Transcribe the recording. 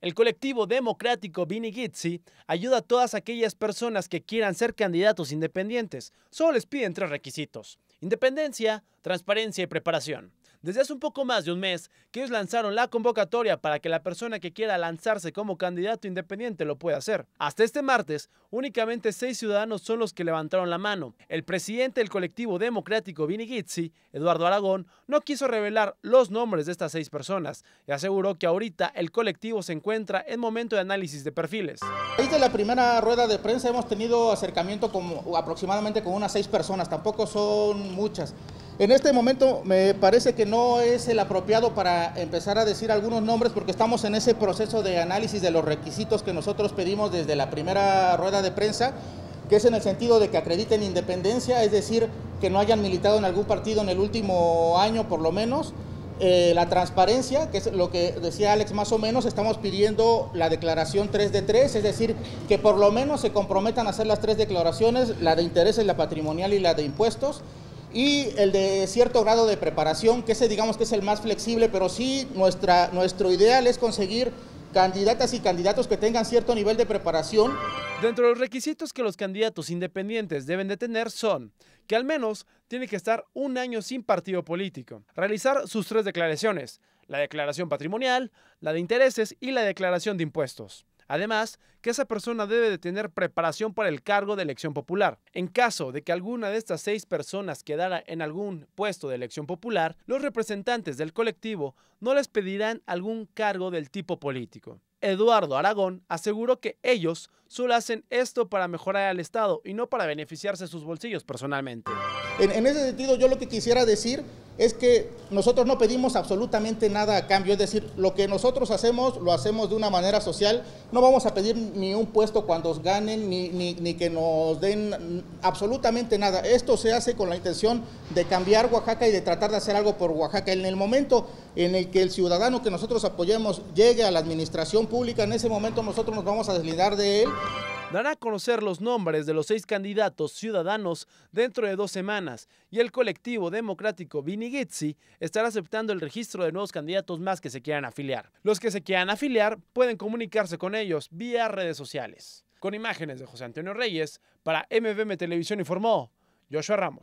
El colectivo democrático Bini ayuda a todas aquellas personas que quieran ser candidatos independientes. Solo les piden tres requisitos. Independencia, transparencia y preparación. Desde hace un poco más de un mes que ellos lanzaron la convocatoria para que la persona que quiera lanzarse como candidato independiente lo pueda hacer. Hasta este martes, únicamente seis ciudadanos son los que levantaron la mano. El presidente del colectivo democrático Vinigizzi, Eduardo Aragón, no quiso revelar los nombres de estas seis personas y aseguró que ahorita el colectivo se encuentra en momento de análisis de perfiles. Desde la primera rueda de prensa hemos tenido acercamiento con aproximadamente con unas seis personas, tampoco son muchas. En este momento me parece que no es el apropiado para empezar a decir algunos nombres porque estamos en ese proceso de análisis de los requisitos que nosotros pedimos desde la primera rueda de prensa, que es en el sentido de que acrediten independencia, es decir, que no hayan militado en algún partido en el último año por lo menos. Eh, la transparencia, que es lo que decía Alex más o menos, estamos pidiendo la declaración 3 de 3, es decir, que por lo menos se comprometan a hacer las tres declaraciones, la de intereses, la patrimonial y la de impuestos y el de cierto grado de preparación, que ese digamos que es el más flexible, pero sí nuestra, nuestro ideal es conseguir candidatas y candidatos que tengan cierto nivel de preparación. Dentro de los requisitos que los candidatos independientes deben de tener son que al menos tiene que estar un año sin partido político, realizar sus tres declaraciones, la declaración patrimonial, la de intereses y la declaración de impuestos. Además, que esa persona debe de tener preparación para el cargo de elección popular. En caso de que alguna de estas seis personas quedara en algún puesto de elección popular, los representantes del colectivo no les pedirán algún cargo del tipo político. Eduardo Aragón aseguró que ellos solo hacen esto para mejorar al Estado y no para beneficiarse sus bolsillos personalmente. En, en ese sentido, yo lo que quisiera decir es que nosotros no pedimos absolutamente nada a cambio, es decir, lo que nosotros hacemos lo hacemos de una manera social, no vamos a pedir ni un puesto cuando ganen, ni, ni, ni, que nos den absolutamente nada. Esto se hace con la intención de cambiar Oaxaca y de tratar de hacer algo por Oaxaca. En el momento en el que el ciudadano que nosotros apoyemos llegue a la administración pública, en ese momento nosotros nos vamos a deslindar de él. Dará a conocer los nombres de los seis candidatos ciudadanos dentro de dos semanas y el colectivo democrático Vinigetsi estará aceptando el registro de nuevos candidatos más que se quieran afiliar. Los que se quieran afiliar pueden comunicarse con ellos vía redes sociales. Con imágenes de José Antonio Reyes, para MVM Televisión informó Joshua Ramos.